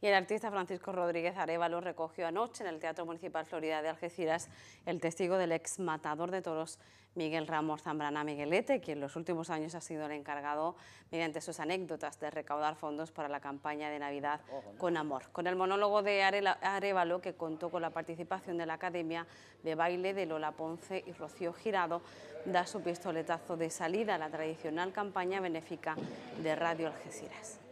y el artista Francisco Rodríguez Arevalo recogió anoche en el Teatro Municipal Florida de Algeciras el testigo del ex matador de toros Miguel Ramos Zambrana Miguelete, quien en los últimos años ha sido el encargado, mediante sus anécdotas, de recaudar fondos para la campaña de Navidad con Amor. Con el monólogo de Arevalo, que contó con la participación de la Academia de Baile de Lola Ponce y Rocío Girado, da su pistoletazo de salida a la tradicional campaña benéfica de Radio Algeciras.